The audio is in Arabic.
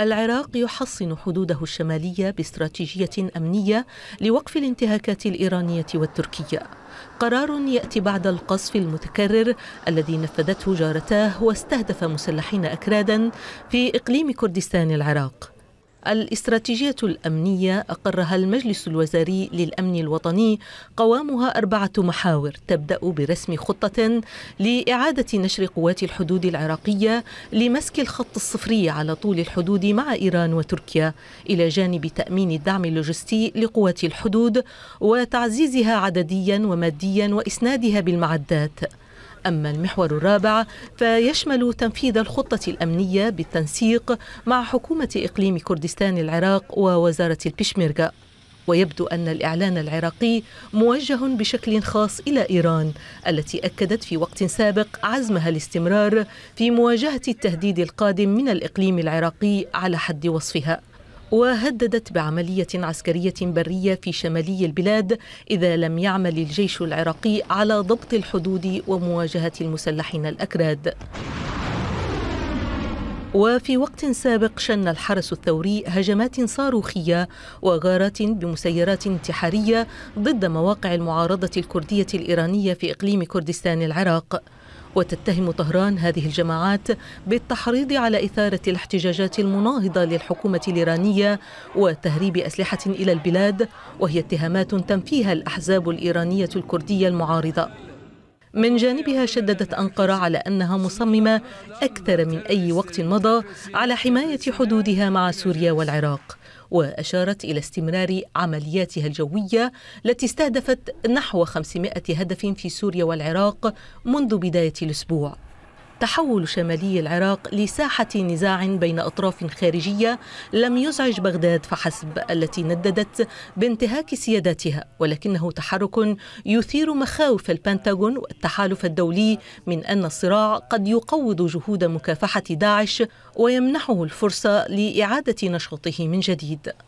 العراق يحصن حدوده الشمالية باستراتيجية أمنية لوقف الانتهاكات الإيرانية والتركية قرار يأتي بعد القصف المتكرر الذي نفذته جارتاه واستهدف مسلحين أكرادا في إقليم كردستان العراق الاستراتيجية الأمنية أقرها المجلس الوزاري للأمن الوطني قوامها أربعة محاور تبدأ برسم خطة لإعادة نشر قوات الحدود العراقية لمسك الخط الصفري على طول الحدود مع إيران وتركيا إلى جانب تأمين الدعم اللوجستي لقوات الحدود وتعزيزها عدديا وماديا وإسنادها بالمعدات أما المحور الرابع فيشمل تنفيذ الخطة الأمنية بالتنسيق مع حكومة إقليم كردستان العراق ووزارة البشميركا ويبدو أن الإعلان العراقي موجه بشكل خاص إلى إيران التي أكدت في وقت سابق عزمها الاستمرار في مواجهة التهديد القادم من الإقليم العراقي على حد وصفها وهددت بعملية عسكرية برية في شمالي البلاد إذا لم يعمل الجيش العراقي على ضبط الحدود ومواجهة المسلحين الأكراد وفي وقت سابق شن الحرس الثوري هجمات صاروخية وغارات بمسيرات انتحارية ضد مواقع المعارضة الكردية الإيرانية في إقليم كردستان العراق وتتهم طهران هذه الجماعات بالتحريض على إثارة الاحتجاجات المناهضة للحكومة الإيرانية وتهريب أسلحة إلى البلاد وهي اتهامات تنفيها الأحزاب الإيرانية الكردية المعارضة من جانبها شددت أنقرة على أنها مصممة أكثر من أي وقت مضى على حماية حدودها مع سوريا والعراق وأشارت إلى استمرار عملياتها الجوية التي استهدفت نحو 500 هدف في سوريا والعراق منذ بداية الأسبوع تحول شمالي العراق لساحة نزاع بين أطراف خارجية لم يزعج بغداد فحسب التي نددت بانتهاك سيادتها ولكنه تحرك يثير مخاوف البنتاغون والتحالف الدولي من أن الصراع قد يقوض جهود مكافحة داعش ويمنحه الفرصة لإعادة نشاطه من جديد